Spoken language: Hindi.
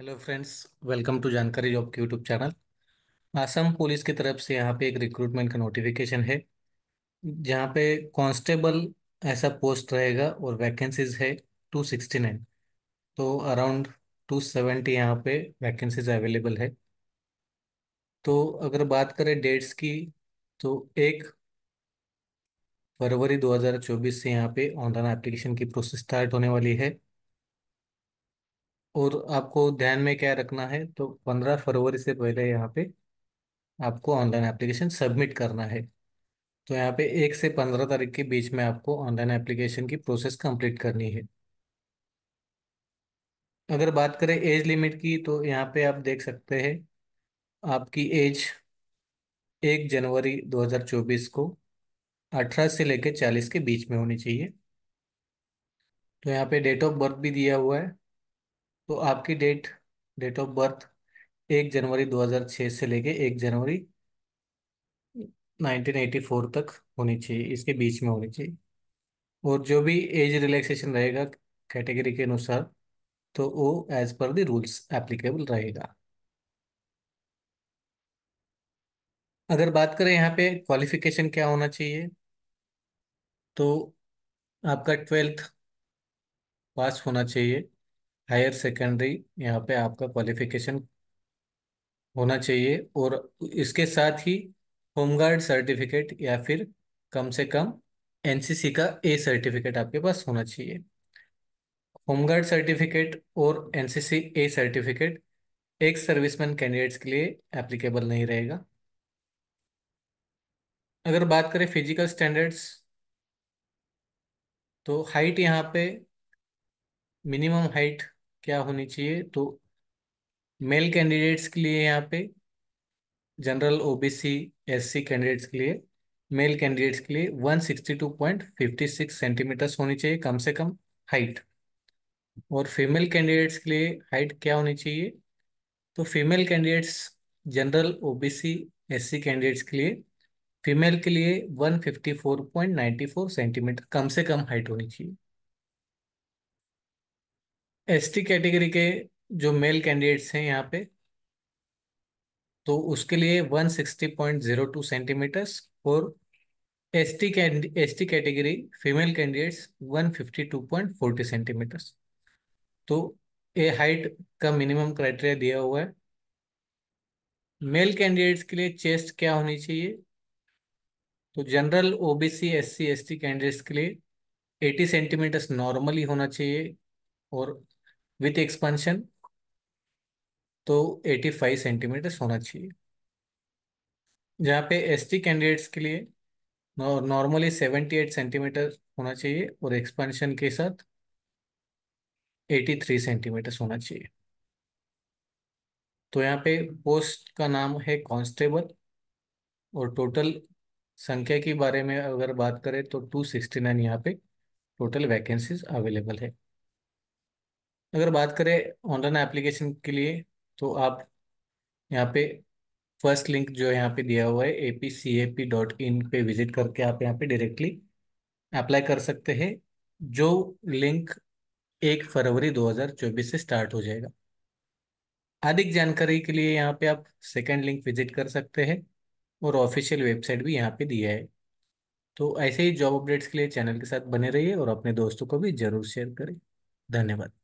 hello friends welcome to Jankari job के यूट्यूब चैनल आसाम पुलिस की तरफ से यहाँ पे एक रिक्रूटमेंट का नोटिफिकेशन है जहाँ पे कांस्टेबल ऐसा पोस्ट रहेगा और वैकेंसीज है 269 तो अराउंड 270 यहाँ पे वैकेंसीज अवेलेबल है तो अगर बात करें डेट्स की तो एक फरवरी 2024 से यहाँ पे ऑनलाइन एप्लीकेशन की प्रोसेस स्टार्ट होने वाली है और आपको ध्यान में क्या रखना है तो पंद्रह फरवरी से पहले यहाँ पे आपको ऑनलाइन एप्लीकेशन सबमिट करना है तो यहाँ पे एक से पंद्रह तारीख के बीच में आपको ऑनलाइन एप्लीकेशन की प्रोसेस कंप्लीट करनी है अगर बात करें एज लिमिट की तो यहाँ पे आप देख सकते हैं आपकी एज एक जनवरी 2024 को अठारह से लेकर चालीस के बीच में होनी चाहिए तो यहाँ पे डेट ऑफ बर्थ भी दिया हुआ है तो आपकी डेट डेट ऑफ बर्थ एक जनवरी 2006 से लेके एक जनवरी 1984 तक होनी चाहिए इसके बीच में होनी चाहिए और जो भी एज रिलैक्सेशन रहेगा कैटेगरी के अनुसार तो वो as per the rules applicable रहेगा अगर बात करें यहाँ पे क्वालिफिकेशन क्या होना चाहिए तो आपका ट्वेल्थ पास होना चाहिए हायर सेकेंडरी यहाँ पे आपका क्वालिफिकेशन होना चाहिए और इसके साथ ही होमगार्ड सर्टिफिकेट या फिर कम से कम एनसीसी का ए सर्टिफिकेट आपके पास होना चाहिए होमगार्ड सर्टिफिकेट और NCC A certificate ex serviceman candidates के लिए एप्लीकेबल नहीं रहेगा अगर बात करें फिजिकल स्टैंडर्ड्स तो हाइट यहाँ पे मिनिमम हाइट क्या होनी चाहिए तो मेल कैंडिडेट्स के लिए यहाँ पे जनरल ओबीसी एससी कैंडिडेट्स के लिए मेल कैंडिडेट्स के लिए 162.56 सेंटीमीटर्स होनी चाहिए कम से कम हाइट और फीमेल कैंडिडेट्स के लिए हाइट क्या होनी चाहिए तो female candidates general OBC SC candidates के लिए फीमेल के लिए 154.94 सेंटीमीटर कम से कम हाइट होनी चाहिए एसटी कैटेगरी के जो मेल कैंडिडेट्स हैं यहाँ पे तो उसके लिए 160.02 सेंटीमीटर्स और ST ST category female candidates 152.40 centimetres तो ये हाइट का मिनिमम क्राइटेरिया दिया हुआ है मेल कैंडिडेट्स के लिए चेस्ट क्या होनी चाहिए तो general OBC SC ST candidates के लिए 80 सेंटीमीटर्स नॉर्मली होना चाहिए और विथ एक्सपेंशन तो 85 सेंटीमीटर होना चाहिए जहाँ पे एसटी कैंडिडेट्स के लिए नॉर्मली 78 सेंटीमीटर होना चाहिए और एक्सपेंशन के साथ 83 सेंटीमीटर होना चाहिए तो यहाँ पे पोस्ट का नाम है कांस्टेबल और टोटल संख्या के बारे में अगर बात करें तो 269 यहाँ पे टोटल वैकेंसीज अवेलेबल है अगर बात करें ऑनलाइन एप्लीकेशन के लिए तो आप यहाँ पे फर्स्ट लिंक जो यहाँ पे दिया हुआ है A P C A P dot in पे विजिट करके आप यहाँ पे डायरेक्टली अप्लाई कर सकते हैं जो लिंक एक फरवरी 2024 से स्टार्ट हो जाएगा अधिक जानकारी के लिए यहाँ पे आप सेकेंड लिंक विजिट कर सकते हैं और ऑफिशियल वेबसाइट भी यहाँ पे दिया है तो ऐसे ही जॉब अपडेट्स के लिए चैनल के साथ बने रहिए और अपने दोस्तों को भी जरूर शेयर करें धन्यवाद